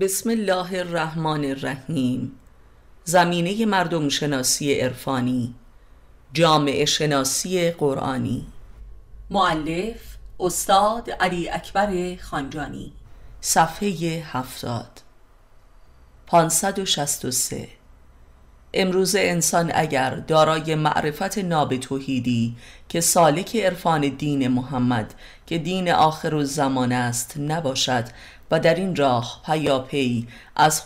بسم الله الرحمن الرحیم زمینه مردم شناسی عرفانی جامعه شناسی قرآنی معلف استاد علی اکبر خانجانی صفحه هفتاد 563 امروز انسان اگر دارای معرفت ناب توحیدی که سالک عرفان دین محمد که دین آخر و زمان است نباشد و در این راه پیاپی از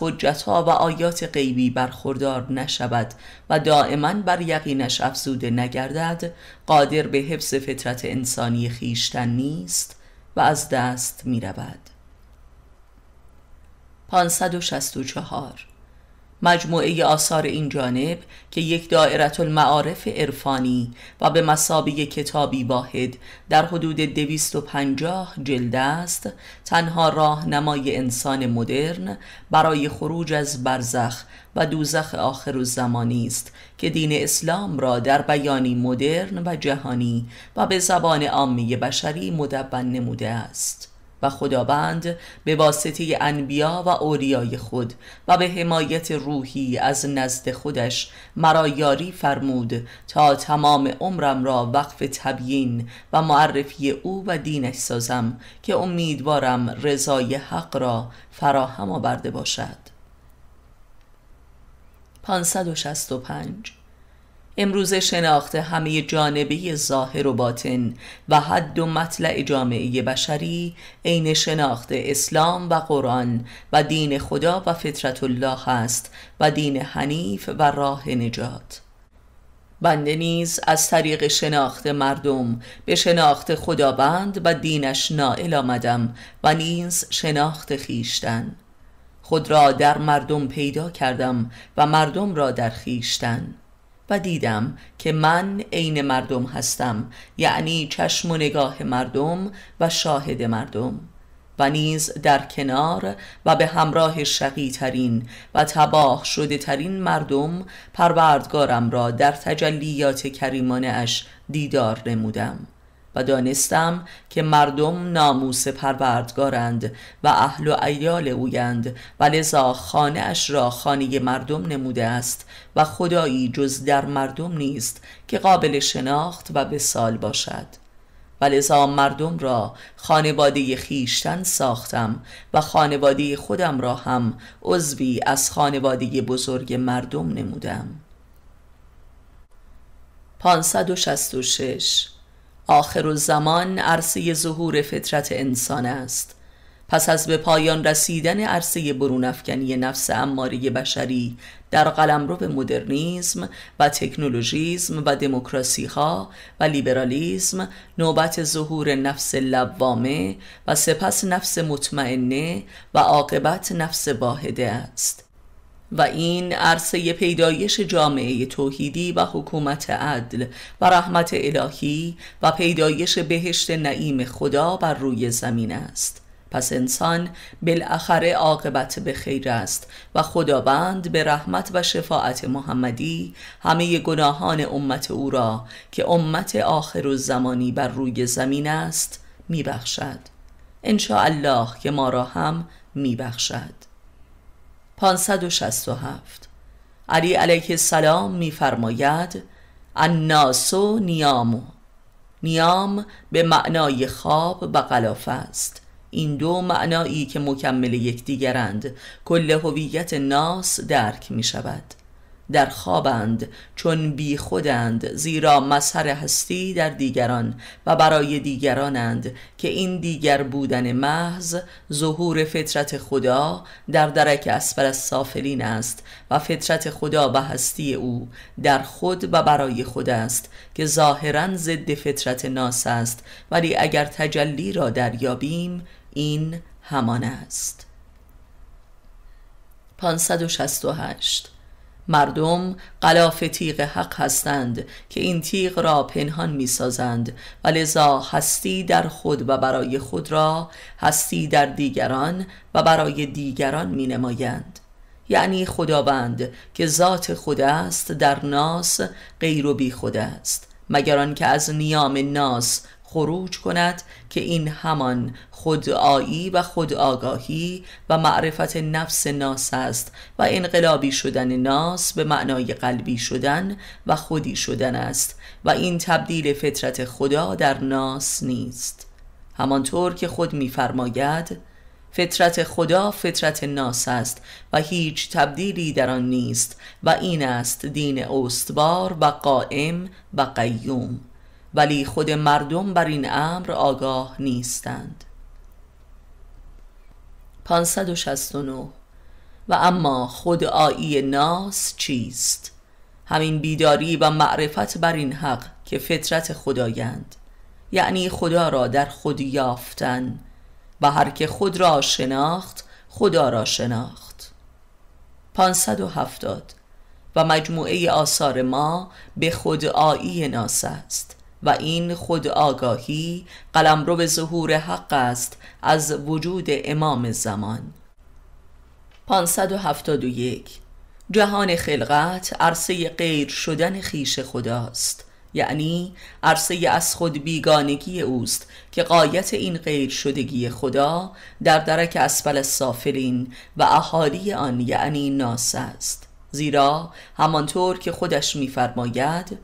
ها و آیات غیبی برخوردار نشود و دائما بر یقینش افزوده نگردد قادر به حفظ فطرت انسانی خیشتن نیست و از دست می رود 564 مجموعه آثار این جانب که یک دائرت المعارف عرفانی و به مسابه کتابی واحد در حدود 250 جلد است تنها راهنمای انسان مدرن برای خروج از برزخ و دوزخ آخر زمانی است که دین اسلام را در بیانی مدرن و جهانی و به زبان عامه بشری مدون نموده است و خداوند به واسطه انبیا و اولیای خود و به حمایت روحی از نزد خودش مرا یاری فرمود تا تمام عمرم را وقف تبیین و معرفی او و دینش سازم که امیدوارم رضای حق را فراهم آورده باشد 565 امروز شناخت همه جانبه ظاهر و باطن و حد و مطلع جامعه بشری عین شناخت اسلام و قرآن و دین خدا و فطرت الله است و دین حنیف و راه نجات بنده نیز از طریق شناخت مردم به شناخت خداوند و دینش نائل آمدم و نیز شناخت خیشتن خود را در مردم پیدا کردم و مردم را در خیشتن و دیدم که من عین مردم هستم یعنی چشم و نگاه مردم و شاهد مردم و نیز در کنار و به همراه شقی ترین و تباه شده ترین مردم پروردگارم را در تجلیات کریمانه اش دیدار نمودم و دانستم که مردم ناموس پروردگارند و اهل و ایال اویند و لذا خانه اش را خانه مردم نموده است و خدایی جز در مردم نیست که قابل شناخت و بسال باشد و لذا مردم را خانواده خیشتن ساختم و خانواده خودم را هم عضوی از خانواده بزرگ مردم نمودم 566 آخر زمان عرصه ظهور فطرت انسان است پس از به پایان رسیدن عرصه برونافکنی نفس اماری بشری در قلمرو مدرنیزم و تکنولوژیزم و دموکراسی ها و لیبرالیزم نوبت ظهور نفس لوامه و سپس نفس مطمئنه و عاقبت نفس واحده است و این عرصه پیدایش جامعه توحیدی و حکومت عدل و رحمت الهی و پیدایش بهشت نعیم خدا بر روی زمین است پس انسان بالاخره عاقبت به خیر است و خداوند به رحمت و شفاعت محمدی همه گناهان امت او را که امت آخر و زمانی بر روی زمین است میبخشد الله که ما را هم میبخشد 567 علی علیه السلام میفرماید الناس نیامو نیام به معنای خواب و غلافه است این دو معنایی که مکمل یکدیگرند کل هویت ناس درک می شود در خوابند چون بی خودند زیرا مظهر هستی در دیگران و برای دیگرانند که این دیگر بودن محض ظهور فطرت خدا در درک اسفل سافلین است و فطرت خدا و هستی او در خود و برای خود است که ظاهرا ضد فطرت ناس است ولی اگر تجلی را دریابیم این همان است 568 مردم قلاف تیغ حق هستند که این تیغ را پنهان می سازند و لذا هستی در خود و برای خود را هستی در دیگران و برای دیگران می نمایند یعنی خداوند که ذات خود است در ناس غیر و بی خود است مگر آنکه از نیام ناس خروج کند که این همان خودآیی و خودآگاهی و معرفت نفس ناس است و انقلابی شدن ناس به معنای قلبی شدن و خودی شدن است و این تبدیل فطرت خدا در ناس نیست همانطور که خود میفرماید فطرت خدا فطرت ناس است و هیچ تبدیلی در آن نیست و این است دین استوار و قائم و قیوم ولی خود مردم بر این امر آگاه نیستند 569 و اما خود آیی ناس چیست همین بیداری و معرفت بر این حق که فطرت خدایند یعنی خدا را در خود یافتن و هر که خود را شناخت خدا را شناخت 570 و مجموعه آثار ما به خود آیی ناس است و این خود آگاهی قلم رو به ظهور حق است از وجود امام زمان 571 جهان خلقت عرصه غیر شدن خیش خداست یعنی عرصه از خود بیگانگی اوست که قایت این غیر شدگی خدا در درک اسفل سافلین و اهالی آن یعنی ناس است زیرا همانطور که خودش میفرماید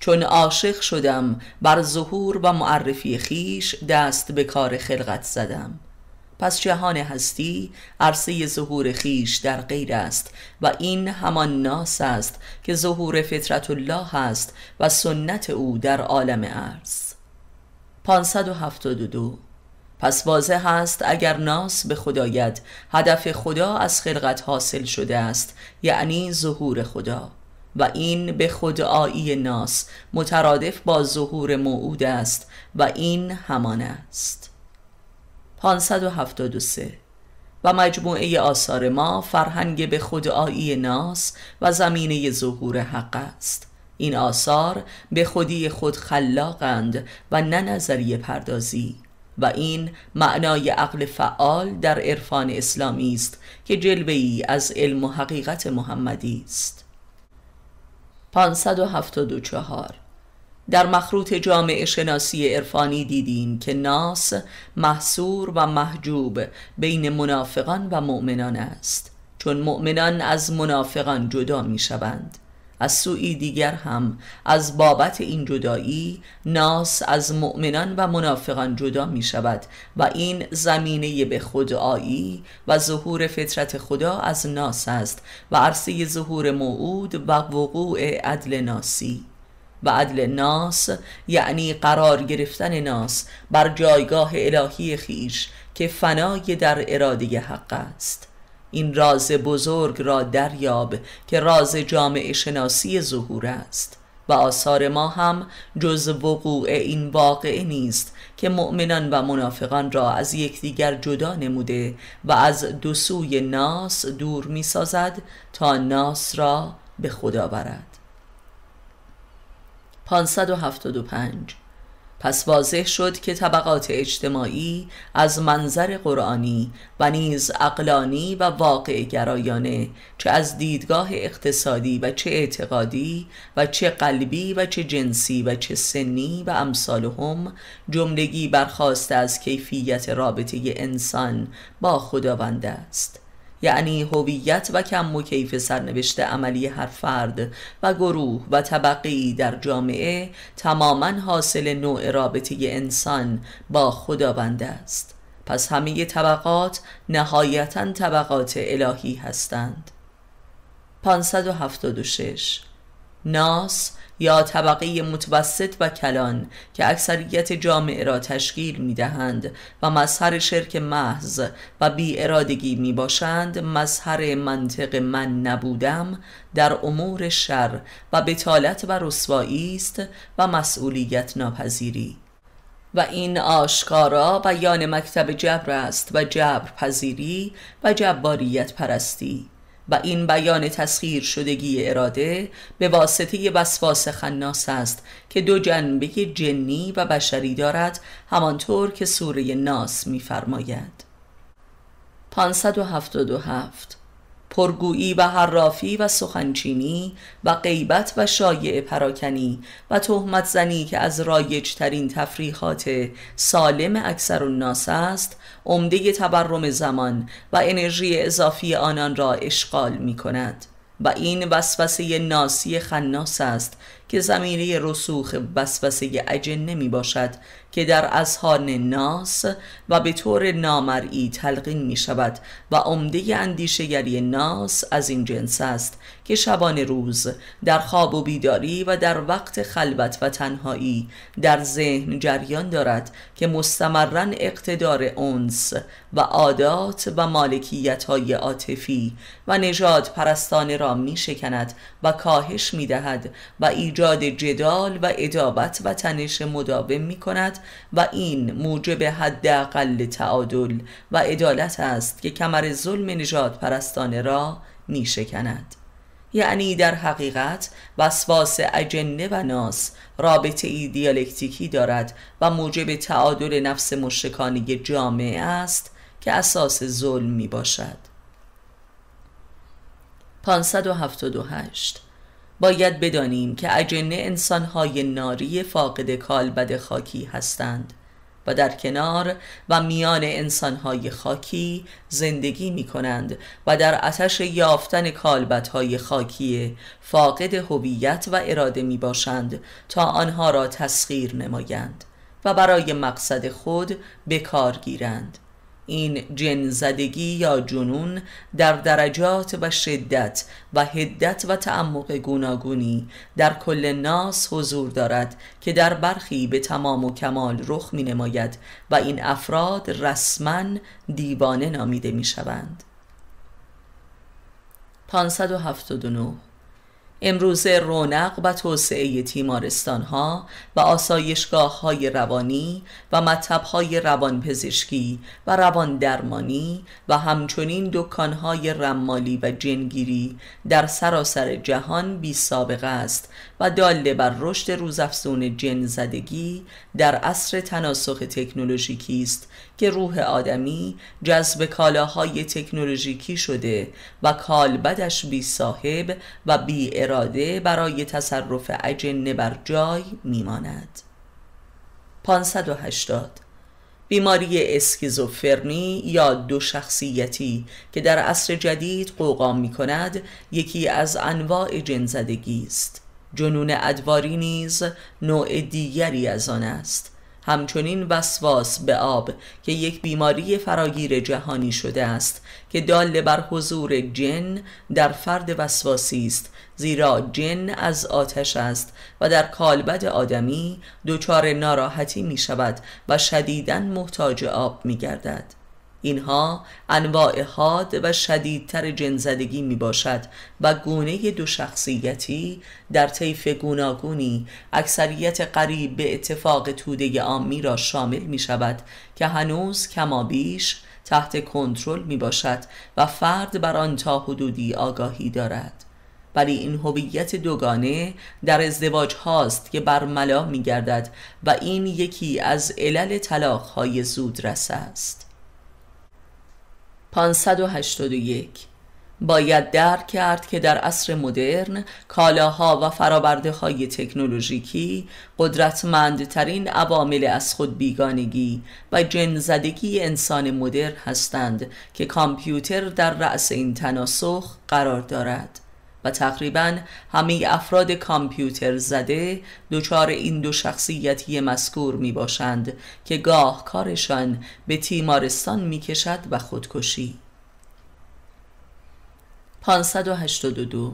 چون عاشق شدم بر ظهور و معرفی خیش دست به کار خلقت زدم پس جهان هستی عرصه ظهور خیش در غیر است و این همان ناس است که ظهور فطرت الله است و سنت او در عالم عرض 572 پس واضح است اگر ناس به خدایت هدف خدا از خلقت حاصل شده است یعنی ظهور خدا و این به خدایی ناس مترادف با ظهور موعود است و این همان است 573 و مجموعه آثار ما فرهنگ به خدایی ناس و زمینه ظهور حق است این آثار به خودی خود خلاقند و نه نظریه پردازی و این معنای عقل فعال در عرفان اسلامی است که جلوه ای از علم و حقیقت محمدی است 574 در مخروط جامعه شناسی عرفانی دیدیم که ناس محصور و محجوب بین منافقان و مؤمنان است چون مؤمنان از منافقان جدا می شوند از سوی دیگر هم از بابت این جدایی ناس از مؤمنان و منافقان جدا می شود و این زمینه به خدایی و ظهور فطرت خدا از ناس است و عرصه ظهور موعود و وقوع عدل ناسی و عدل ناس یعنی قرار گرفتن ناس بر جایگاه الهی خیش که فنای در اراده حق است این راز بزرگ را دریاب که راز جامعه شناسی ظهور است و آثار ما هم جز وقوع این واقعه نیست که مؤمنان و منافقان را از یکدیگر جدا نموده و از دو سوی ناس دور میسازد تا ناس را به خدا برد 575 پس واضح شد که طبقات اجتماعی از منظر قرآنی و نیز اقلانی و واقع گرایانه چه از دیدگاه اقتصادی و چه اعتقادی و چه قلبی و چه جنسی و چه سنی و امثالهم جملگی برخواسته از کیفیت رابطه انسان با خداوند است یعنی هویت و کم و کیف سرنوشت عملی هر فرد و گروه و طبقی در جامعه تماما حاصل نوع رابطه انسان با خداوند است پس همه طبقات نهایتا طبقات الهی هستند 576 ناس یا طبقه متوسط و کلان که اکثریت جامعه را تشکیل می دهند و مظهر شرک محض و بی ارادگی می باشند مظهر منطق من نبودم در امور شر و بتالت و رسوایی است و مسئولیت ناپذیری و این آشکارا بیان مکتب جبر است و جبر پذیری و جباریت پرستی و این بیان تسخیر شدگی اراده به واسطه وسواس خناس است که دو جنبه جنی و بشری دارد همانطور که سوره ناس می‌فرماید 577 پرگویی و حرافی و سخنچینی و غیبت و شایع پراکنی و تهمت زنی که از رایج ترین تفریحات سالم اکثر الناس است عمده تبرم زمان و انرژی اضافی آنان را اشغال می کند و این وسوسه ناسی خناس است که زمینه رسوخ وسوسه اجنه نمی باشد که در اذهان ناس و به طور نامرئی تلقین می شود و عمده اندیشگری ناس از این جنس است که شبان روز در خواب و بیداری و در وقت خلوت و تنهایی در ذهن جریان دارد که مستمرا اقتدار اونس و عادات و مالکیت های عاطفی و نجات پرستانه را می شکند و کاهش می دهد و ایجاد جدال و ادابت و تنش مداوم می کند و این موجب حداقل تعادل و عدالت است که کمر ظلم نجات پرستانه را می شکند. یعنی در حقیقت وسواس اجنه و ناس رابطه ای دیالکتیکی دارد و موجب تعادل نفس مشکانی جامعه است که اساس ظلم می باشد 578 باید بدانیم که اجنه انسانهای ناری فاقد کالبد خاکی هستند و در کنار و میان انسانهای خاکی زندگی می کنند و در آتش یافتن کالبتهای خاکی فاقد هویت و اراده می باشند تا آنها را تسخیر نمایند و برای مقصد خود به گیرند این جن زدگی یا جنون در درجات و شدت و هدت و تعمق گوناگونی در کل ناس حضور دارد که در برخی به تمام و کمال رخ می نماید و این افراد رسما دیوانه نامیده می شوند 579 امروزه رونق و توسعه تیمارستان ها و آسایشگاه های روانی و مطب های روانپزشکی و رواندرمانی و همچنین دکان های رمالی و جنگیری در سراسر جهان بی سابقه است و داله بر رشد روزافزون جن زدگی در عصر تناسخ تکنولوژیکی است که روح آدمی جذب کالاهای تکنولوژیکی شده و بدش بی صاحب و بی اراده برای تصرف اجنه بر جای میماند 580 بیماری اسکیزوفرنی یا دو شخصیتی که در عصر جدید قوقام می کند یکی از انواع جنزدگی است جنون ادواری نیز نوع دیگری از آن است همچنین وسواس به آب که یک بیماری فراگیر جهانی شده است که دال بر حضور جن در فرد وسواسی است زیرا جن از آتش است و در کالبد آدمی دچار ناراحتی می شود و شدیداً محتاج آب می گردد اینها انواع حاد و شدیدتر جنزدگی می باشد و گونه دو شخصیتی در طیف گوناگونی اکثریت قریب به اتفاق توده عامی را شامل می شود که هنوز کما بیش تحت کنترل می باشد و فرد بر آن تا حدودی آگاهی دارد ولی این هویت دوگانه در ازدواج هاست که ملا می گردد و این یکی از علل طلاق های زودرس است 581 باید درک کرد که در عصر مدرن کالاها و فرابرده های تکنولوژیکی قدرتمندترین عوامل از خود بیگانگی و جنزدگی انسان مدرن هستند که کامپیوتر در رأس این تناسخ قرار دارد تقریبا همه افراد کامپیوتر زده دچار این دو شخصیتی مذکور می باشند که گاه کارشان به تیمارستان می کشد و خودکشی 582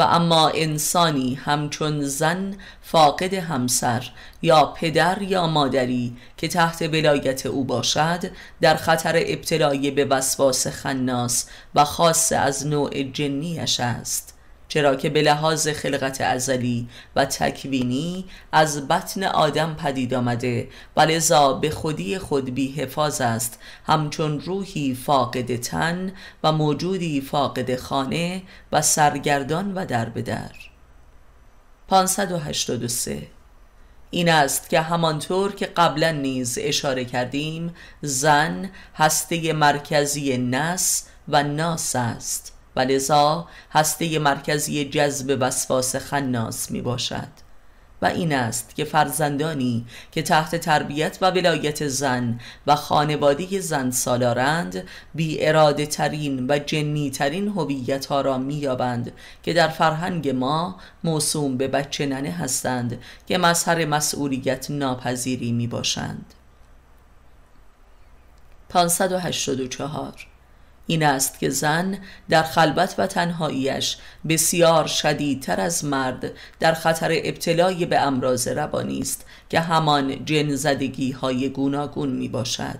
و اما انسانی همچون زن فاقد همسر یا پدر یا مادری که تحت ولایت او باشد در خطر ابتلای به وسواس خناس و خاص از نوع جنیش است چرا که به لحاظ خلقت ازلی و تکوینی از بطن آدم پدید آمده و لذا به خودی خود بی حفاظ است همچون روحی فاقد تن و موجودی فاقد خانه و سرگردان و در به در این است که همانطور که قبلا نیز اشاره کردیم زن هسته مرکزی نس و ناس است و لذا هسته مرکزی جذب وسواس خناس می باشد و این است که فرزندانی که تحت تربیت و ولایت زن و خانواده زن سالارند بی اراده ترین و جنی ترین هویت ها را مییابند که در فرهنگ ما موسوم به بچه ننه هستند که مظهر مسئولیت ناپذیری می باشند 584 این است که زن در خلبت و تنهاییش بسیار شدیدتر از مرد در خطر ابتلای به امراض روانی است که همان جن زدگی های گوناگون می باشد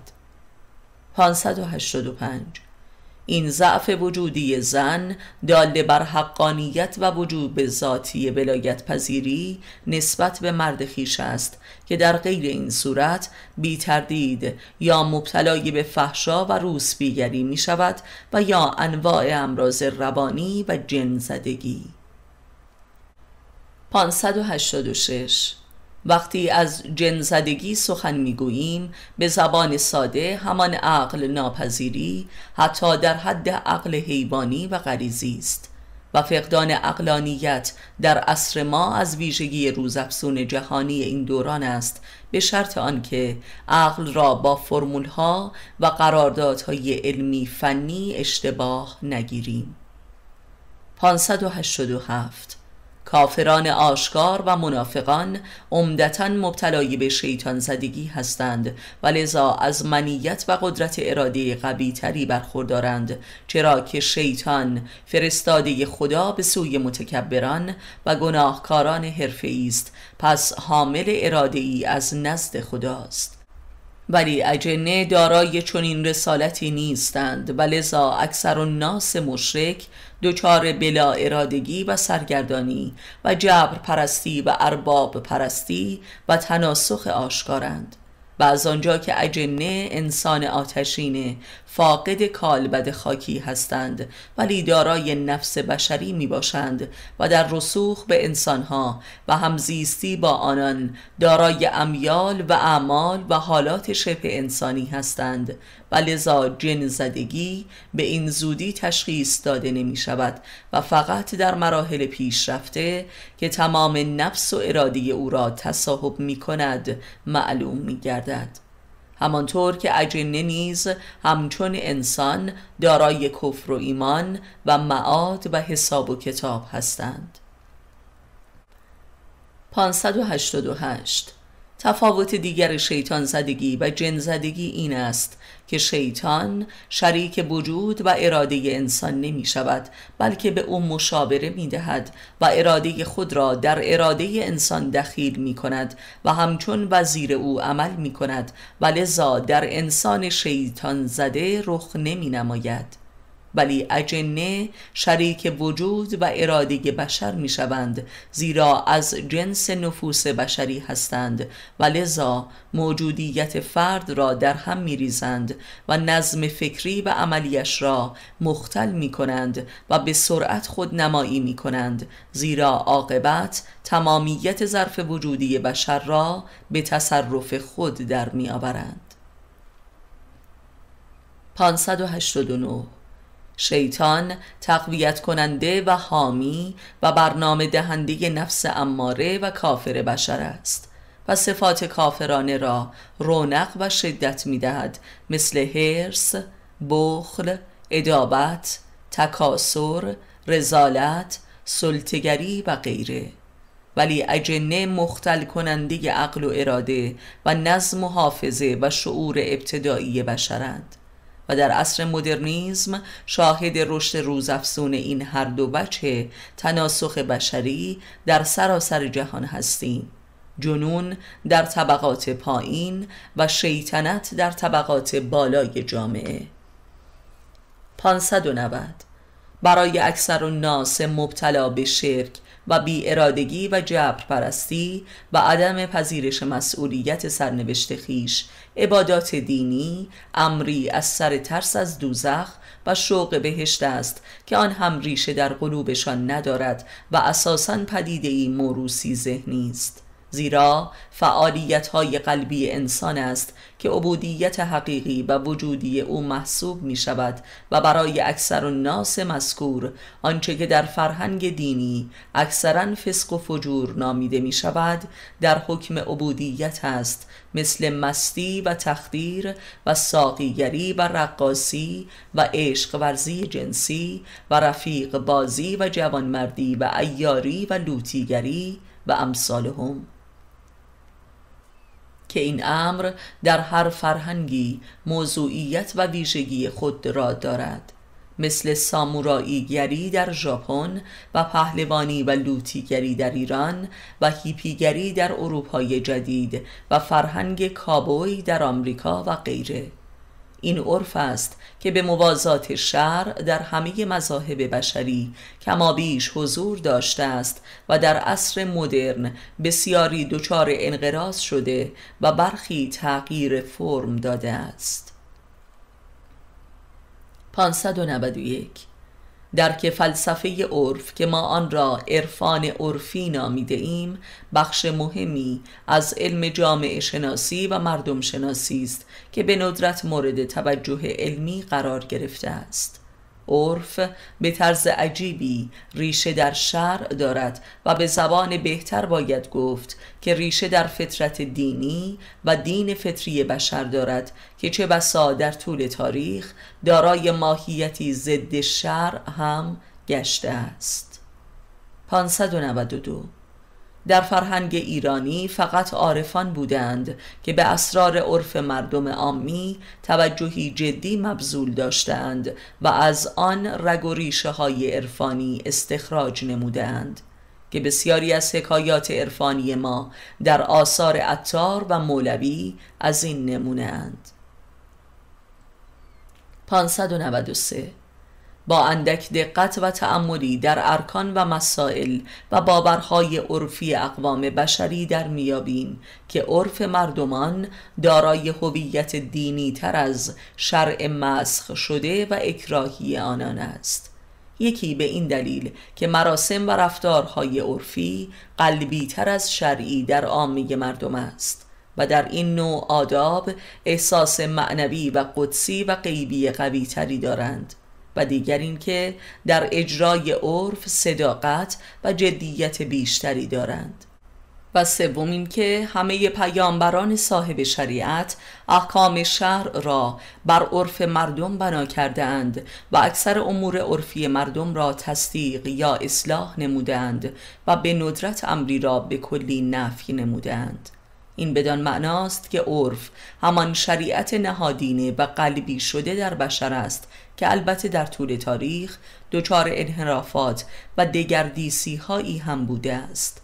585 این ضعف وجودی زن داله بر حقانیت و وجوب ذاتی بلایت پذیری نسبت به مرد خیش است که در غیر این صورت بی تردید یا مبتلای به فحشا و بیگری می شود و یا انواع امراض روانی و جنزدگی 586 وقتی از جنزدگی سخن میگوییم به زبان ساده همان عقل ناپذیری حتی در حد عقل حیوانی و غریزی است و فقدان اقلانیت در عصر ما از ویژگی روزافزون جهانی این دوران است به شرط آنکه عقل را با فرمولها و قراردادهای علمی فنی اشتباه نگیریم 587 کافران آشکار و منافقان عمدتا مبتلای به شیطان زدگی هستند و لذا از منیت و قدرت اراده قوی تری برخوردارند چرا که شیطان فرستاده خدا به سوی متکبران و گناهکاران حرفه‌ای است پس حامل اراده ای از نزد خداست ولی اجنه دارای چنین رسالتی نیستند و لذا اکثر الناس مشرک دچار بلا ارادگی و سرگردانی و جبر پرستی و ارباب پرستی و تناسخ آشکارند و از آنجا که اجنه انسان آتشین فاقد کالبد خاکی هستند ولی دارای نفس بشری می باشند و در رسوخ به انسانها و همزیستی با آنان دارای امیال و اعمال و حالات شبه انسانی هستند و لذا جن زدگی به این زودی تشخیص داده نمی شود و فقط در مراحل پیشرفته که تمام نفس و ارادی او را تصاحب می کند معلوم می گردد. همانطور که اجنه نیز همچون انسان دارای کفر و ایمان و معاد و حساب و کتاب هستند 588 تفاوت دیگر شیطان زدگی و جن زدگی این است که شیطان شریک وجود و اراده انسان نمی شود بلکه به او مشاوره می دهد و اراده خود را در اراده انسان دخیل می کند و همچون وزیر او عمل می کند و لذا در انسان شیطان زده رخ نمی نماید ولی اجنه شریک وجود و اراده بشر می شوند زیرا از جنس نفوس بشری هستند و لذا موجودیت فرد را در هم می ریزند و نظم فکری و عملیش را مختل می کنند و به سرعت خود نمایی می کنند زیرا عاقبت تمامیت ظرف وجودی بشر را به تصرف خود در می آورند 589 شیطان تقویت کننده و حامی و برنامه دهنده نفس اماره و کافر بشر است و صفات کافرانه را رونق و شدت می دهد مثل هرس، بخل، ادابت، تکاسر، رزالت، سلطگری و غیره ولی اجنه مختل کننده عقل و اراده و نظم و حافظه و شعور ابتدایی بشرند و در عصر مدرنیزم شاهد رشد روزافزون این هر دو بچه تناسخ بشری در سراسر جهان هستیم جنون در طبقات پایین و شیطنت در طبقات بالای جامعه 590 برای اکثر و ناس مبتلا به شرک و بی ارادگی و جبر پرستی و عدم پذیرش مسئولیت سرنوشت خیش عبادات دینی امری از سر ترس از دوزخ و شوق بهشت است که آن هم ریشه در قلوبشان ندارد و اساسا پدیده ای موروسی ذهنی است زیرا فعالیت های قلبی انسان است که عبودیت حقیقی و وجودی او محسوب می شود و برای اکثر ناس مذکور آنچه که در فرهنگ دینی اکثرا فسق و فجور نامیده می شود در حکم عبودیت است مثل مستی و تخدیر و ساقیگری و رقاسی و عشق ورزی جنسی و رفیق بازی و جوانمردی و ایاری و لوتیگری و امثالهم که این امر در هر فرهنگی موضوعیت و ویژگی خود را دارد مثل ساموراییگری در ژاپن و پهلوانی و لوتیگری در ایران و هیپیگری در اروپای جدید و فرهنگ کابوی در آمریکا و غیره این عرف است که به موازات شرع در همه مذاهب بشری کمابیش حضور داشته است و در عصر مدرن بسیاری دچار انقراض شده و برخی تغییر فرم داده است 591 در که فلسفه عرف که ما آن را عرفان عرفی نامیده ایم بخش مهمی از علم جامعه شناسی و مردم شناسی است که به ندرت مورد توجه علمی قرار گرفته است عرف به طرز عجیبی ریشه در شرع دارد و به زبان بهتر باید گفت که ریشه در فطرت دینی و دین فطری بشر دارد که چه بسا در طول تاریخ دارای ماهیتی ضد شرع هم گشته است 592 در فرهنگ ایرانی فقط عارفان بودند که به اسرار عرف مردم عامی توجهی جدی مبذول داشتند و از آن رگ و ریشه های عرفانی استخراج نمودند که بسیاری از حکایات عرفانی ما در آثار عطار و مولوی از این نمونه اند 593 با اندک دقت و تعملی در ارکان و مسائل و باورهای عرفی اقوام بشری در میابیم که عرف مردمان دارای هویت دینی تر از شرع مسخ شده و اکراهی آنان است یکی به این دلیل که مراسم و رفتارهای عرفی قلبی تر از شرعی در آمی مردم است و در این نوع آداب احساس معنوی و قدسی و غیبی قوی تری دارند و دیگر اینکه در اجرای عرف صداقت و جدیت بیشتری دارند و سوم اینکه همه پیامبران صاحب شریعت احکام شهر را بر عرف مردم بنا کرده اند و اکثر امور عرفی مردم را تصدیق یا اصلاح نمودند و به ندرت امری را به کلی نفی نمودند این بدان معناست که عرف همان شریعت نهادینه و قلبی شده در بشر است که البته در طول تاریخ دچار انحرافات و دگردیسی هایی هم بوده است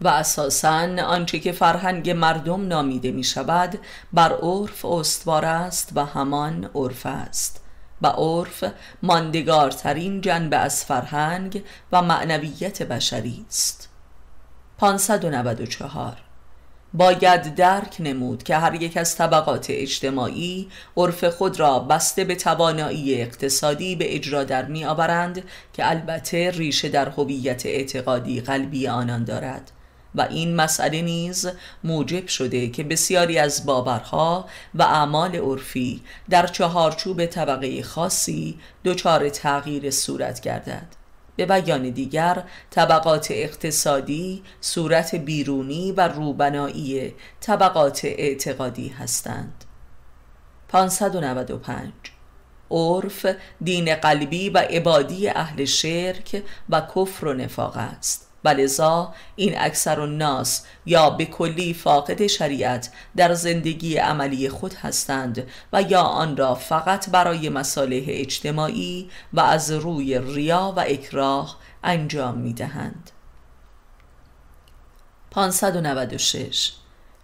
و اساسا آنچه که فرهنگ مردم نامیده می شود بر عرف استوار است و همان عرف است و عرف ماندگارترین جنبه از فرهنگ و معنویت بشری است 594 باید درک نمود که هر یک از طبقات اجتماعی عرف خود را بسته به توانایی اقتصادی به اجرا در می آورند که البته ریشه در هویت اعتقادی قلبی آنان دارد و این مسئله نیز موجب شده که بسیاری از باورها و اعمال عرفی در چهارچوب طبقه خاصی دچار تغییر صورت گردد به بیان دیگر طبقات اقتصادی صورت بیرونی و روبنایی طبقات اعتقادی هستند 595 عرف دین قلبی و عبادی اهل شرک و کفر و نفاق است ولذا بله این اکثر ناس یا به کلی فاقد شریعت در زندگی عملی خود هستند و یا آن را فقط برای مصالح اجتماعی و از روی ریا و اکراه انجام می دهند 596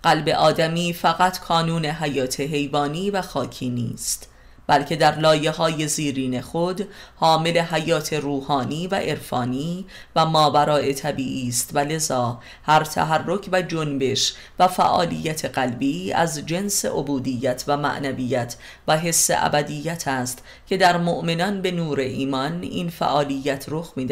قلب آدمی فقط کانون حیات حیوانی و خاکی نیست بلکه در لایه های زیرین خود حامل حیات روحانی و عرفانی و ماورای طبیعی است و لذا هر تحرک و جنبش و فعالیت قلبی از جنس عبودیت و معنویت و حس ابدیت است که در مؤمنان به نور ایمان این فعالیت رخ می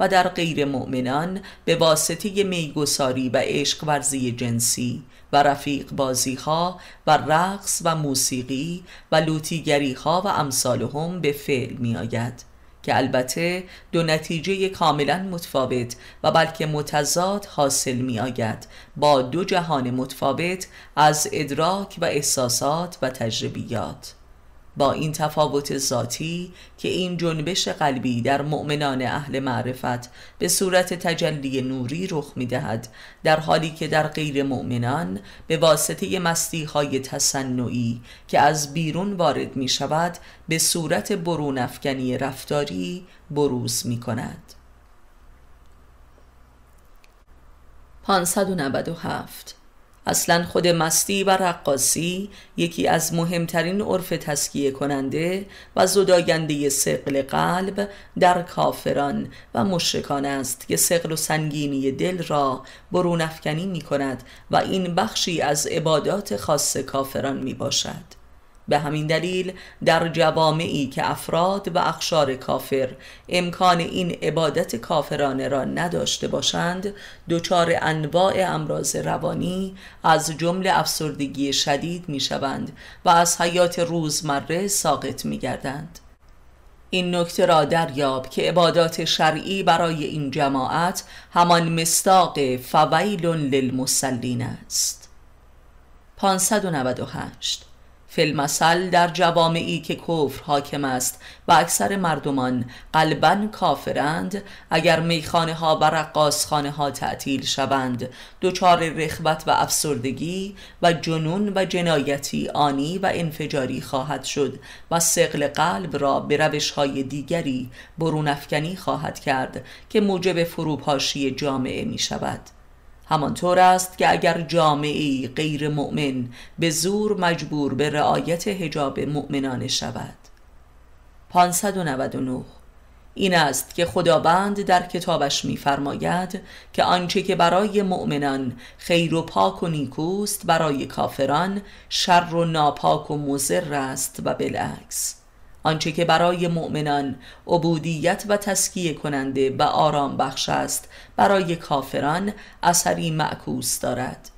و در غیر مؤمنان به واسطه میگساری و عشق ورزی جنسی و رفیق بازی ها و رقص و موسیقی و لوتیگری ها و امثالهم به فعل می آید که البته دو نتیجه کاملا متفاوت و بلکه متضاد حاصل می آید با دو جهان متفاوت از ادراک و احساسات و تجربیات با این تفاوت ذاتی که این جنبش قلبی در مؤمنان اهل معرفت به صورت تجلی نوری رخ می دهد در حالی که در غیر مؤمنان به واسطه های تصنعی که از بیرون وارد می شود به صورت برون افکنی رفتاری بروز می کند 597 اصلا خود مستی و رقاصی یکی از مهمترین عرف تسکیه کننده و زداینده سقل قلب در کافران و مشرکان است که سقل و سنگینی دل را برون می کند و این بخشی از عبادات خاص کافران می باشد به همین دلیل در جوامعی که افراد و اخشار کافر امکان این عبادت کافرانه را نداشته باشند دچار انواع امراض روانی از جمله افسردگی شدید می شوند و از حیات روزمره ساقط می گردند. این نکته را دریاب که عبادات شرعی برای این جماعت همان مستاق فویل للمسلین است 598 فلمسل در جوامعی که کفر حاکم است و اکثر مردمان قلبا کافرند اگر میخانه ها و خانه ها تعطیل شوند دچار رخوت و افسردگی و جنون و جنایتی آنی و انفجاری خواهد شد و سقل قلب را به روش های دیگری برون خواهد کرد که موجب فروپاشی جامعه می شود همانطور است که اگر جامعی غیر مؤمن به زور مجبور به رعایت حجاب مؤمنان شود 599 این است که خداوند در کتابش می‌فرماید که آنچه که برای مؤمنان خیر و پاک و نیکوست برای کافران شر و ناپاک و مزر است و بالعکس آنچه که برای مؤمنان عبودیت و تسکیه کننده و آرام بخش است برای کافران اثری معکوس دارد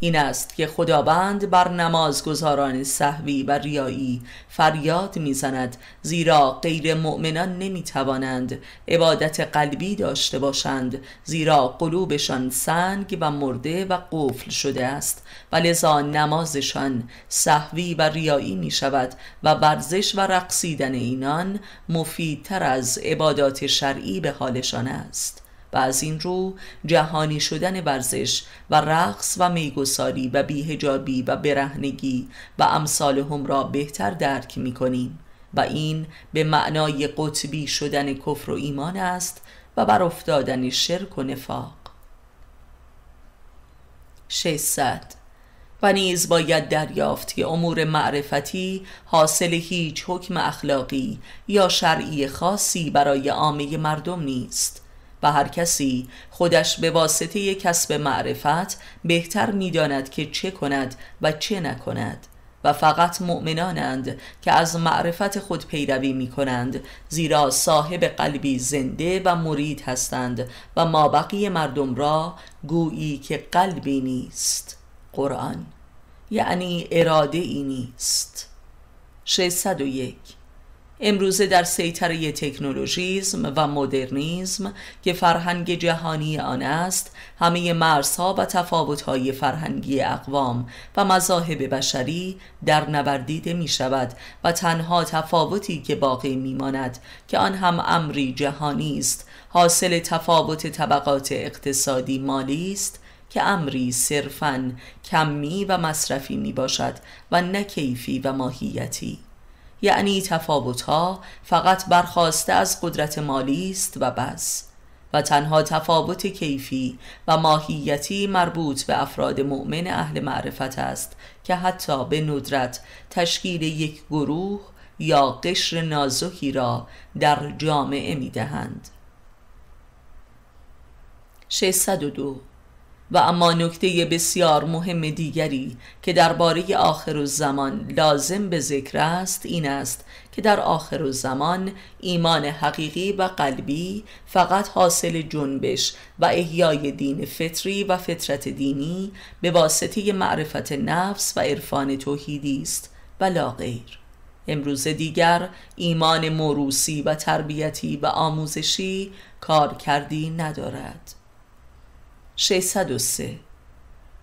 این است که خداوند بر نمازگزاران صحوی و ریایی فریاد میزند زیرا غیر مؤمنان توانند عبادت قلبی داشته باشند زیرا قلوبشان سنگ و مرده و قفل شده است و لذا نمازشان صحوی و ریایی می شود و ورزش و رقصیدن اینان مفیدتر از عبادات شرعی به حالشان است و از این رو جهانی شدن ورزش و رقص و میگساری و بیهجابی و برهنگی و امثال هم را بهتر درک می کنیم و این به معنای قطبی شدن کفر و ایمان است و بر افتادن شرک و نفاق 600 و نیز باید دریافت که امور معرفتی حاصل هیچ حکم اخلاقی یا شرعی خاصی برای عامه مردم نیست و هر کسی خودش به واسطه کسب معرفت بهتر میداند که چه کند و چه نکند و فقط مؤمنانند که از معرفت خود پیروی می کنند زیرا صاحب قلبی زنده و مرید هستند و ما مردم را گویی که قلبی نیست قرآن یعنی اراده ای نیست 601 امروزه در سیطره تکنولوژیزم و مدرنیزم که فرهنگ جهانی آن است همه مرزها و تفاوتهای فرهنگی اقوام و مذاهب بشری در نبردیده می شود و تنها تفاوتی که باقی می ماند که آن هم امری جهانی است حاصل تفاوت طبقات اقتصادی مالی است که امری صرفا کمی و مصرفی می باشد و نه کیفی و ماهیتی یعنی تفاوت ها فقط برخواسته از قدرت مالی است و بس و تنها تفاوت کیفی و ماهیتی مربوط به افراد مؤمن اهل معرفت است که حتی به ندرت تشکیل یک گروه یا قشر نازکی را در جامعه می دهند 602 و اما نکته بسیار مهم دیگری که درباره آخر زمان لازم به ذکر است این است که در آخر زمان ایمان حقیقی و قلبی فقط حاصل جنبش و احیای دین فطری و فطرت دینی به واسطه معرفت نفس و عرفان توحیدی است و لا غیر امروز دیگر ایمان موروسی و تربیتی و آموزشی کار کردی ندارد 603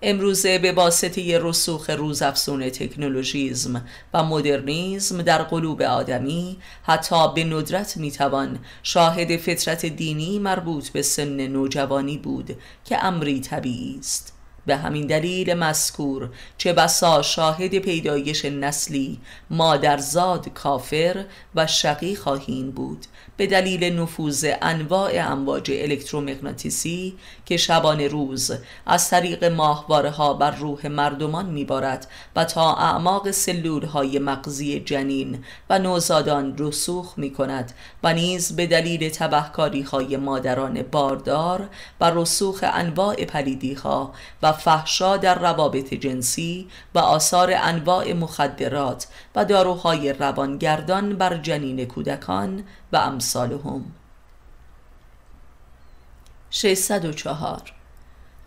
امروزه به واسطه رسوخ روزافزون تکنولوژیزم و مدرنیزم در قلوب آدمی حتی به ندرت میتوان شاهد فطرت دینی مربوط به سن نوجوانی بود که امری طبیعی است به همین دلیل مذکور چه بسا شاهد پیدایش نسلی مادرزاد کافر و شقی خواهیم بود به دلیل نفوذ انواع امواج الکترومغناطیسی که شبان روز از طریق ها بر روح مردمان میبارد و تا اعماق سلولهای مغزی جنین و نوزادان رسوخ می کند و نیز به دلیل تبهکاری های مادران باردار و رسوخ انواع پلیدی و فحشا در روابط جنسی و آثار انواع مخدرات و داروهای روانگردان بر جنین کودکان و امثالهم 604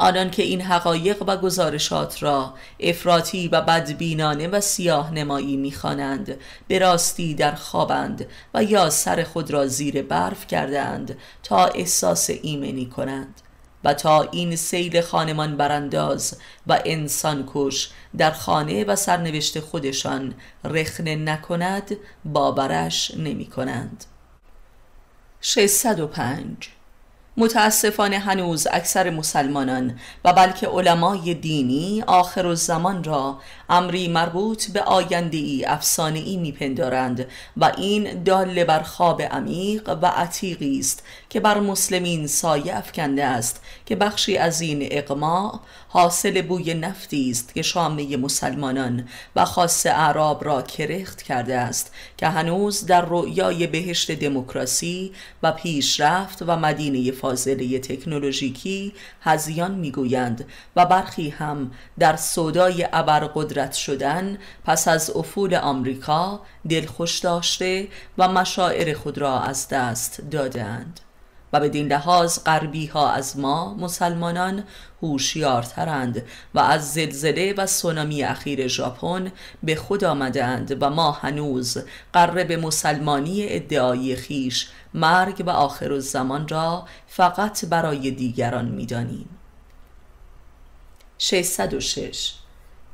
آنان که این حقایق و گزارشات را افراطی و بدبینانه و سیاه نمایی میخوانند به راستی در خوابند و یا سر خود را زیر برف کردند تا احساس ایمنی کنند و تا این سیل خانمان برانداز و انسان کش در خانه و سرنوشت خودشان رخنه نکند بابرش نمی کنند 605 متاسفانه هنوز اکثر مسلمانان و بلکه علمای دینی آخر زمان را امری مربوط به آینده ای افسانه ای میپندارند و این داله بر خواب عمیق و عتیقی است که بر مسلمین سایه افکنده است که بخشی از این اقماع حاصل بوی نفتی است که شامه مسلمانان و خاص اعراب را کرخت کرده است که هنوز در رؤیای بهشت دموکراسی و پیشرفت و مدینه فاضله تکنولوژیکی هزیان میگویند و برخی هم در صدای ابرقدرت شدن پس از افول آمریکا دلخوش داشته و مشاعر خود را از دست دادند و بدین لحاظ غربی ها از ما مسلمانان هوشیارترند و از زلزله و سونامی اخیر ژاپن به خود آمدند و ما هنوز قره به مسلمانی ادعای خیش مرگ و آخر الزمان را فقط برای دیگران میدانیم 606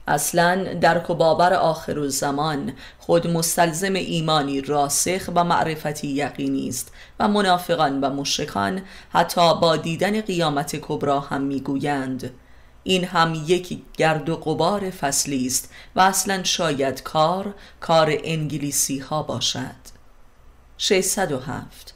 اصلا در کبابر آخر و زمان خود مستلزم ایمانی راسخ و معرفتی یقینی است و منافقان و مشرکان حتی با دیدن قیامت کبرا هم میگویند این هم یک گرد و قبار فصلی است و اصلا شاید کار کار انگلیسی ها باشد 607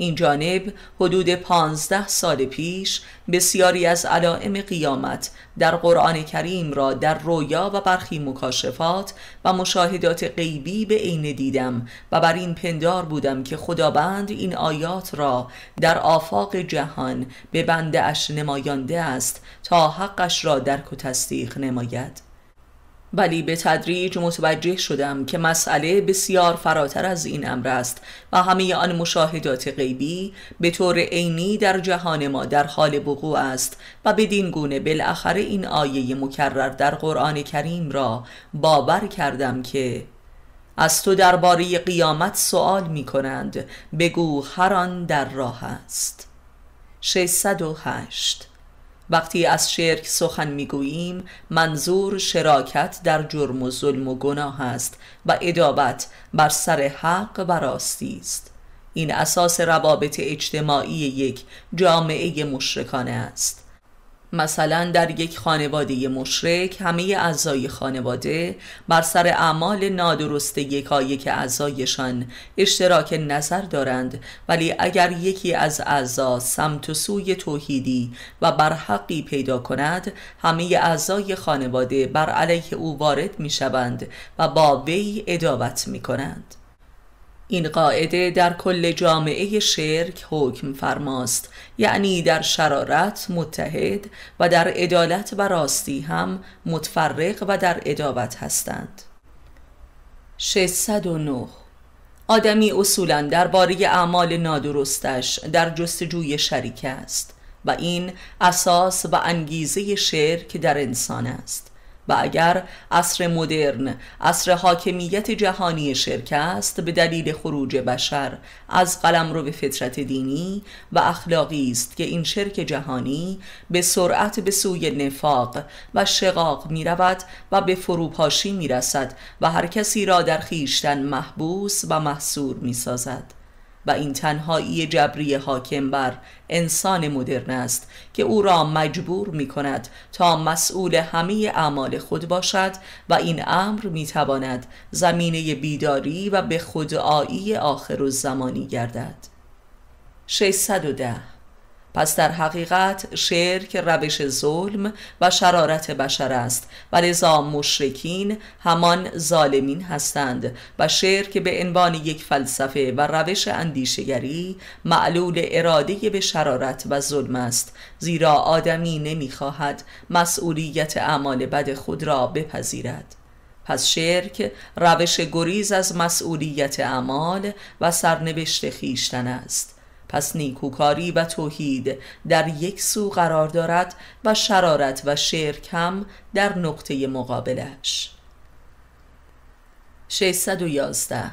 این جانب حدود پانزده سال پیش بسیاری از علائم قیامت در قرآن کریم را در رویا و برخی مکاشفات و مشاهدات غیبی به عینه دیدم و بر این پندار بودم که خداوند این آیات را در آفاق جهان به بنده اش نمایانده است تا حقش را درک و تصدیق نماید ولی به تدریج متوجه شدم که مسئله بسیار فراتر از این امر است و همه آن مشاهدات غیبی به طور عینی در جهان ما در حال وقوع است و بدین گونه بالاخره این آیه مکرر در قرآن کریم را باور کردم که از تو درباره قیامت سوال می کنند بگو هر آن در راه است 608 وقتی از شرک سخن میگوییم منظور شراکت در جرم و ظلم و گناه است و ادابت بر سر حق و راستی است این اساس روابط اجتماعی یک جامعه مشرکانه است مثلا در یک خانواده مشرک همه اعضای خانواده بر سر اعمال نادرست که اعضایشان اشتراک نظر دارند ولی اگر یکی از اعضا سمت و سوی توحیدی و برحقی پیدا کند همه اعضای خانواده بر علیه او وارد می شوند و با وی ادابت می کنند این قاعده در کل جامعه شرک حکم فرماست یعنی در شرارت متحد و در عدالت و راستی هم متفرق و در ادابت هستند 609 آدمی اصولا درباره اعمال نادرستش در جستجوی شریک است و این اساس و انگیزه شرک در انسان است و اگر اصر مدرن اصر حاکمیت جهانی است به دلیل خروج بشر از قلم رو به فطرت دینی و اخلاقی است که این شرک جهانی به سرعت به سوی نفاق و شقاق می رود و به فروپاشی می رسد و هر کسی را در خیشتن محبوس و محصور می سازد و این تنهایی جبری حاکم بر انسان مدرن است که او را مجبور می کند تا مسئول همه اعمال خود باشد و این امر می تواند زمینه بیداری و به خدایی آخر و زمانی گردد 610 پس در حقیقت شرک روش ظلم و شرارت بشر است و لذا مشرکین همان ظالمین هستند و شرک به عنوان یک فلسفه و روش اندیشگری معلول اراده به شرارت و ظلم است زیرا آدمی نمیخواهد مسئولیت اعمال بد خود را بپذیرد پس شرک روش گریز از مسئولیت اعمال و سرنوشت خیشتن است پس نیکوکاری و توحید در یک سو قرار دارد و شرارت و شرک هم در نقطه مقابلش 611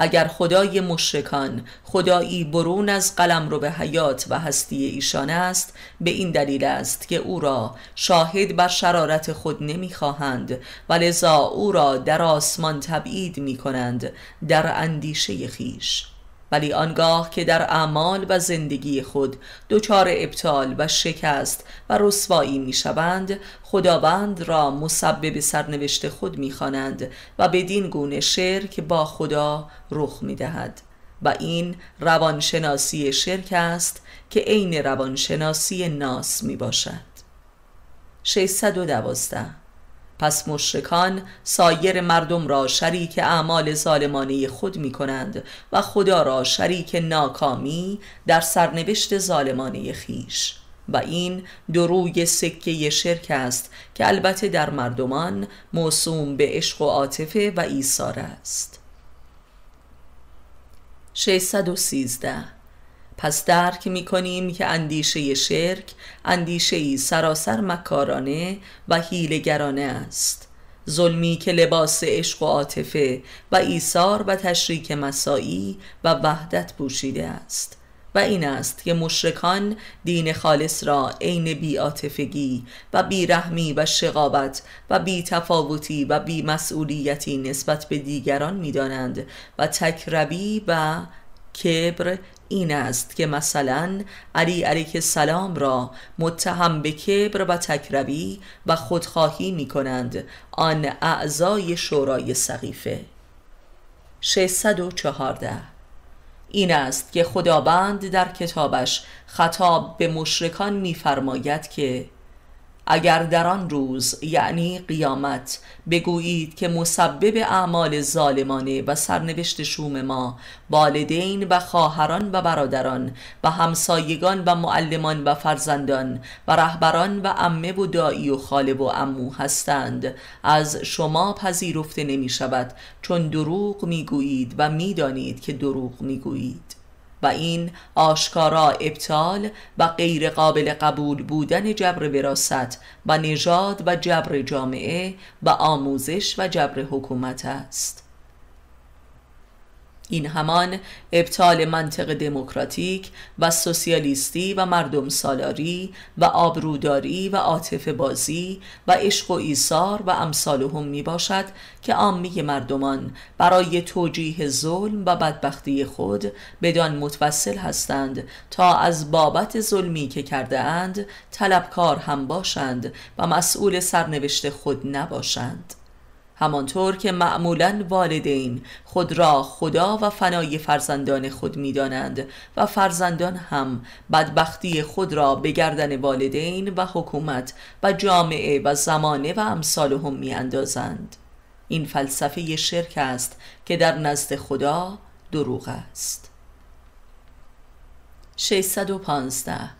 اگر خدای مشرکان خدایی برون از قلم رو به حیات و هستی ایشان است به این دلیل است که او را شاهد بر شرارت خود نمیخواهند و لذا او را در آسمان تبعید می کنند در اندیشه خیش ولی آنگاه که در اعمال و زندگی خود دچار ابطال و شکست و رسوایی میشوند خداوند را مسبب سرنوشت خود میخوانند و بدین گونه شرک با خدا رخ میدهد و این روانشناسی شرک است که عین روانشناسی ناس می باشد 612 پس مشرکان سایر مردم را شریک اعمال ظالمانه خود می کنند و خدا را شریک ناکامی در سرنوشت ظالمانه خیش و این دروی سکه شرک است که البته در مردمان موسوم به عشق و عاطفه و ایثار است 613 پس درک می کنیم که اندیشه شرک اندیشه سراسر مکارانه و هیلگرانه است ظلمی که لباس عشق و عاطفه و ایثار و تشریک مسایی و وحدت پوشیده است و این است که مشرکان دین خالص را عین بیعاطفگی و بیرحمی و شقاوت و تفاوتی و بیمسئولیتی نسبت به دیگران میدانند و تکربی و کبر این است که مثلا علی علیه السلام را متهم به کبر و تکربی و خودخواهی می کنند آن اعضای شورای صقیفه 614 این است که خداوند در کتابش خطاب به مشرکان میفرماید که اگر در آن روز یعنی قیامت بگویید که مسبب اعمال ظالمانه و سرنوشت شوم ما والدین و خواهران و برادران و همسایگان و معلمان و فرزندان و رهبران و عمه و دایی و خاله و عمو هستند از شما پذیرفته نمی شود چون دروغ می گویید و می دانید که دروغ می گویید و این آشکارا ابطال و غیر قابل قبول بودن جبر وراست و نژاد و جبر جامعه و آموزش و جبر حکومت است این همان ابطال منطق دموکراتیک و سوسیالیستی و مردم سالاری و آبروداری و عاطفه بازی و عشق و ایثار و امثالهم می باشد که آمی مردمان برای توجیه ظلم و بدبختی خود بدان متوسل هستند تا از بابت ظلمی که کرده اند طلبکار هم باشند و مسئول سرنوشت خود نباشند همانطور که معمولا والدین خود را خدا و فنای فرزندان خود میدانند و فرزندان هم بدبختی خود را به گردن والدین و حکومت و جامعه و زمانه و امثالهم میاندازند این فلسفه شرک است که در نزد خدا دروغ است 615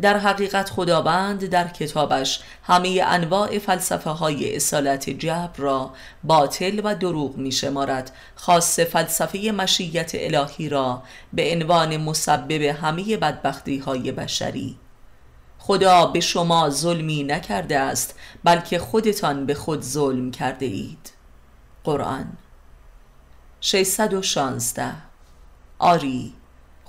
در حقیقت خداوند در کتابش همه انواع فلسفه های اصالت جبر را باطل و دروغ می شمارد خاص فلسفه مشیت الهی را به عنوان مسبب همه بدبختی های بشری خدا به شما ظلمی نکرده است بلکه خودتان به خود ظلم کرده اید قرآن 616 آری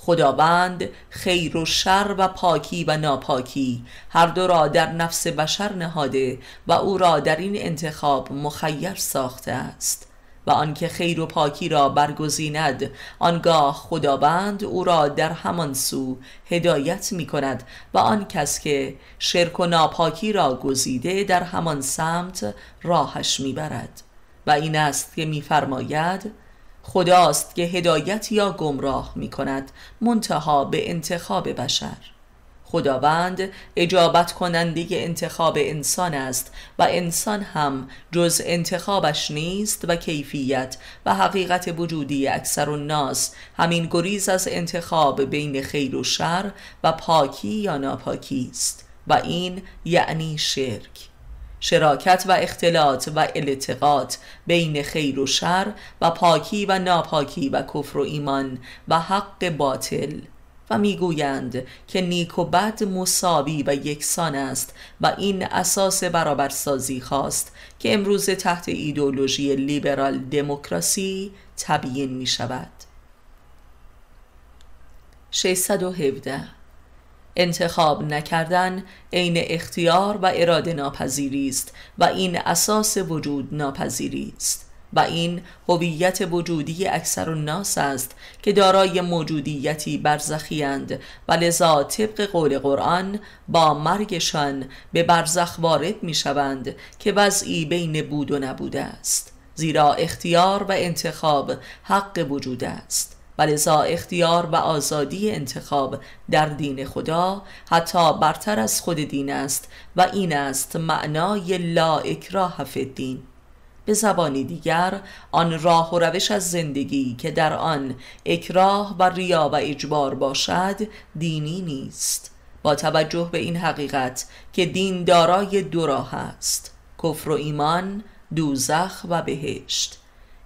خداوند خیر و شر و پاکی و ناپاکی هر دو را در نفس بشر نهاده و او را در این انتخاب مخیر ساخته است و آنکه خیر و پاکی را برگزیند آنگاه خداوند او را در همان سو هدایت می کند و آن کس که شرک و ناپاکی را گزیده در همان سمت راهش می برد و این است که فرماید خداست که هدایت یا گمراه می کند منتها به انتخاب بشر خداوند اجابت کننده انتخاب انسان است و انسان هم جز انتخابش نیست و کیفیت و حقیقت وجودی اکثر ناس همین گریز از انتخاب بین خیر و شر و پاکی یا ناپاکی است و این یعنی شرک شراکت و اختلاط و التقاط بین خیر و شر و پاکی و ناپاکی و کفر و ایمان و حق باطل و میگویند که نیک و بد مساوی و یکسان است و این اساس برابرسازی خواست که امروز تحت ایدولوژی لیبرال دموکراسی تبیین می شود 617 انتخاب نکردن عین اختیار و اراده ناپذیری است و این اساس وجود ناپذیری است و این هویت وجودی اکثر الناس است که دارای موجودیتی برزخیند و لذا طبق قول قرآن با مرگشان به برزخ وارد می شوند که وضعی بین بود و نبوده است زیرا اختیار و انتخاب حق وجود است و اختیار و آزادی انتخاب در دین خدا حتی برتر از خود دین است و این است معنای لا اکراه فی به زبانی دیگر آن راه و روش از زندگی که در آن اکراه و ریا و اجبار باشد دینی نیست با توجه به این حقیقت که دین دارای دو راه است کفر و ایمان دوزخ و بهشت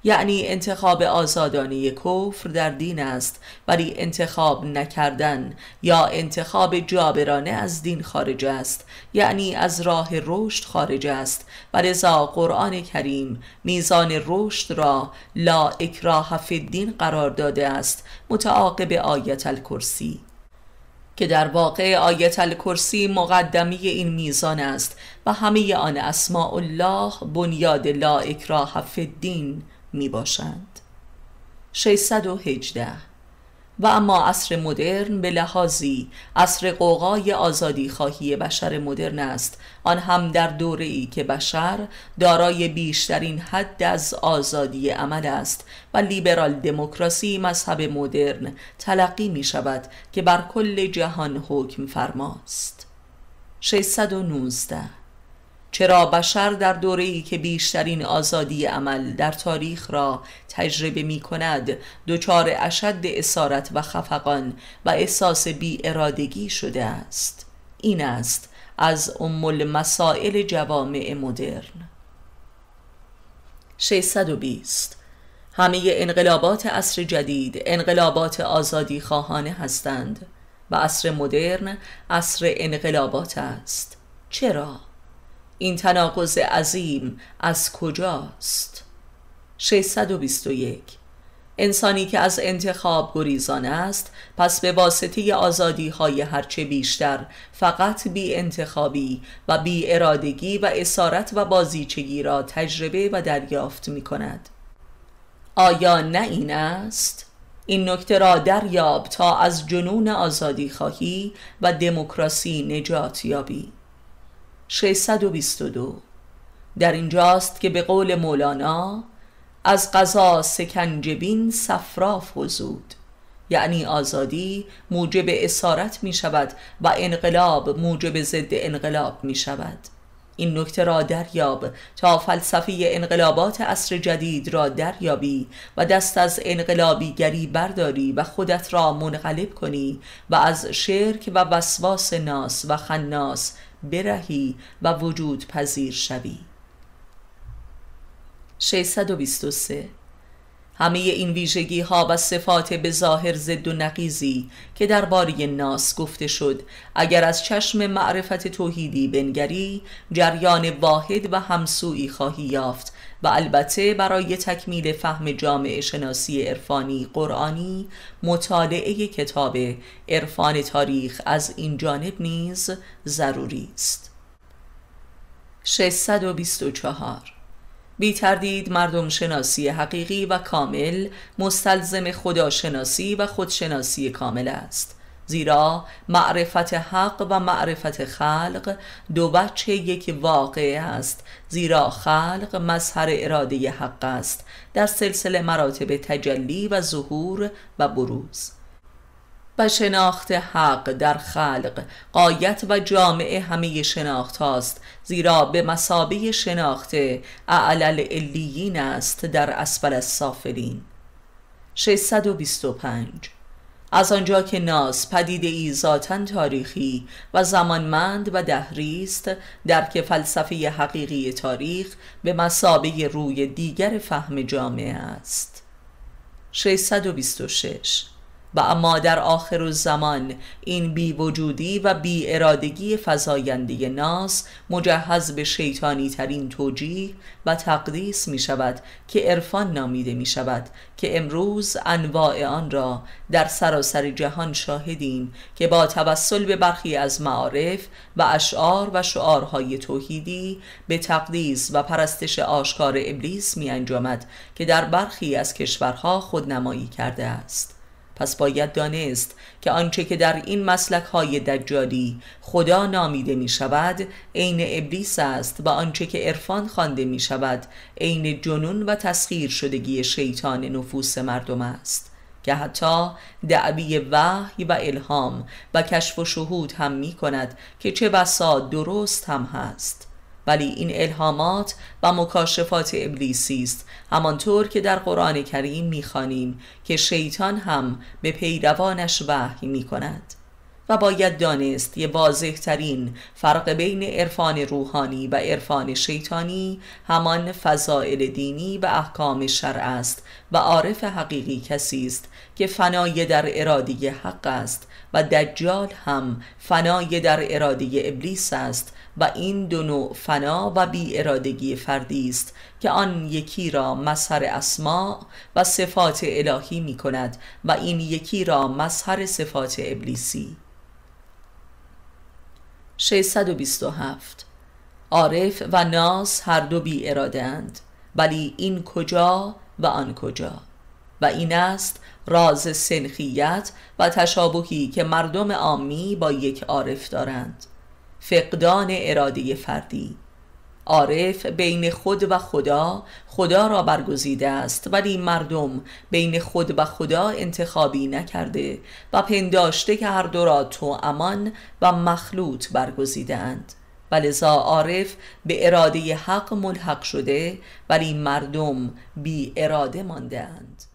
یعنی انتخاب آزادانه کفر در دین است ولی انتخاب نکردن یا انتخاب جابرانه از دین خارج است یعنی از راه رشد خارج است و لذا قرآن کریم میزان رشد را لا اکراه فی دین قرار داده است متعاقب آیت الکرسی که در واقع آیت الکرسی مقدمی این میزان است و همه آن اسماء الله بنیاد لا اکراه فی الدین می باشند 618 و اما عصر مدرن به لحاظی عصر قوقای آزادی خواهی بشر مدرن است آن هم در دوره ای که بشر دارای بیشترین حد از آزادی عمل است و لیبرال دموکراسی مذهب مدرن تلقی می شود که بر کل جهان حکم فرماست 619 چرا بشر در دوره ای که بیشترین آزادی عمل در تاریخ را تجربه می کند دچار اشد اسارت و خفقان و احساس بی ارادگی شده است این است از امول مسائل جوامع مدرن 620 همه انقلابات عصر جدید انقلابات آزادی خواهانه هستند و عصر مدرن عصر انقلابات است چرا؟ این تناقض عظیم از کجاست؟ 621 انسانی که از انتخاب گریزان است پس به واسطه آزادی های هرچه بیشتر فقط بی انتخابی و بی ارادگی و اسارت و بازیچگی را تجربه و دریافت می کند آیا نه این است؟ این نکته را دریاب تا از جنون آزادی خواهی و دموکراسی نجات یابی 622 در اینجاست که به قول مولانا از قضا سکنجبین سفراف فزود یعنی آزادی موجب اسارت می شود و انقلاب موجب ضد انقلاب می شود این نکته را دریاب تا فلسفه انقلابات عصر جدید را دریابی و دست از انقلابی گری برداری و خودت را منقلب کنی و از شرک و وسواس ناس و خناس برهی و وجود پذیر شوی 623 همه این ویژگی ها و صفات به ظاهر زد و نقیزی که درباره ناس گفته شد اگر از چشم معرفت توحیدی بنگری جریان واحد و همسویی خواهی یافت و البته برای تکمیل فهم جامعه شناسی عرفانی قرآنی مطالعه کتاب عرفان تاریخ از این جانب نیز ضروری است 624 بی تردید مردم شناسی حقیقی و کامل مستلزم خداشناسی و خودشناسی کامل است زیرا معرفت حق و معرفت خلق دو بچه یک واقعه است زیرا خلق مظهر اراده حق است در سلسله مراتب تجلی و ظهور و بروز و شناخت حق در خلق قایت و جامعه همه شناخت هاست زیرا به مسابه شناخت اعلل الیین است در اسفل السافلین 625 از آنجا که ناس پدید ای تاریخی و زمانمند و دهریست در که فلسفه حقیقی تاریخ به مسابه روی دیگر فهم جامعه است 626 و اما در آخر زمان این بی وجودی و بی ارادگی فضاینده ناس مجهز به شیطانی ترین توجیه و تقدیس می شود که عرفان نامیده می شود که امروز انواع آن را در سراسر جهان شاهدیم که با توسل به برخی از معارف و اشعار و شعارهای توحیدی به تقدیس و پرستش آشکار ابلیس می انجامد که در برخی از کشورها خودنمایی کرده است پس باید دانست که آنچه که در این مسلک های دجالی خدا نامیده می شود عین ابلیس است و آنچه که عرفان خوانده می شود عین جنون و تسخیر شدگی شیطان نفوس مردم است که حتی دعوی وحی و الهام و کشف و شهود هم می کند که چه بسا درست هم هست ولی این الهامات و مکاشفات ابلیسی است همانطور که در قرآن کریم میخوانیم که شیطان هم به پیروانش وحی می و باید دانست یه واضح ترین فرق بین عرفان روحانی و عرفان شیطانی همان فضائل دینی و احکام شرع است و عارف حقیقی کسی است که فنای در ارادی حق است و دجال هم فنای در ارادی ابلیس است و این دو نوع فنا و بی ارادگی فردی است که آن یکی را مظهر اسما و صفات الهی می کند و این یکی را مظهر صفات ابلیسی 627 عارف و ناس هر دو بی اراده اند ولی این کجا و آن کجا و این است راز سنخیت و تشابهی که مردم عامی با یک عارف دارند فقدان اراده فردی عارف بین خود و خدا خدا را برگزیده است ولی مردم بین خود و خدا انتخابی نکرده و پنداشته که هر دو را تو امان و مخلوط برگزیده اند و لذا عارف به اراده حق ملحق شده ولی مردم بی اراده مانده اند